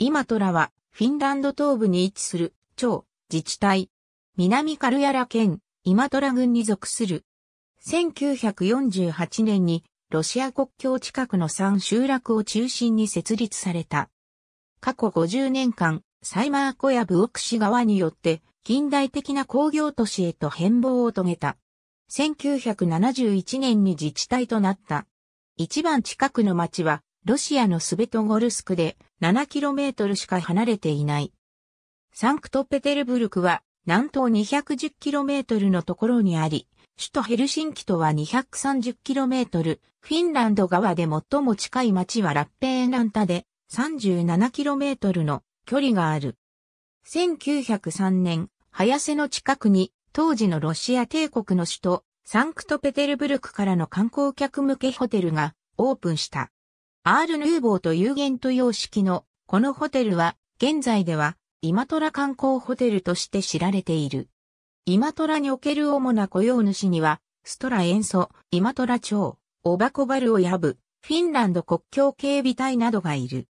今トラは、フィンランド東部に位置する、超、自治体。南カルヤラ県、イマトラ郡に属する。1948年に、ロシア国境近くの3集落を中心に設立された。過去50年間、サイマー湖やブオクシ川によって、近代的な工業都市へと変貌を遂げた。1971年に自治体となった。一番近くの町は、ロシアのスベトゴルスクで 7km しか離れていない。サンクトペテルブルクは南東 210km のところにあり、首都ヘルシンキとは 230km、フィンランド側で最も近い町はラッペーランタで 37km の距離がある。1903年、早瀬の近くに当時のロシア帝国の首都サンクトペテルブルクからの観光客向けホテルがオープンした。アール・ヌーボーと有限と様式のこのホテルは現在では今虎観光ホテルとして知られている。今虎における主な雇用主にはストラ塩素、今虎町、オバコバルを破、フィンランド国境警備隊などがいる。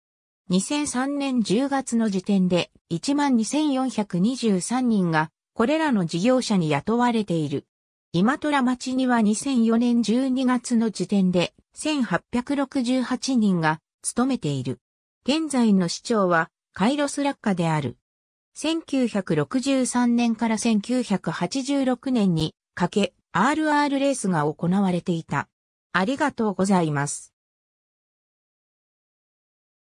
2003年10月の時点で12,423人がこれらの事業者に雇われている。今虎町には2004年12月の時点で1868人が務めている。現在の市長はカイロスラッカである。1963年から1986年にかけ RR レースが行われていた。ありがとうございます。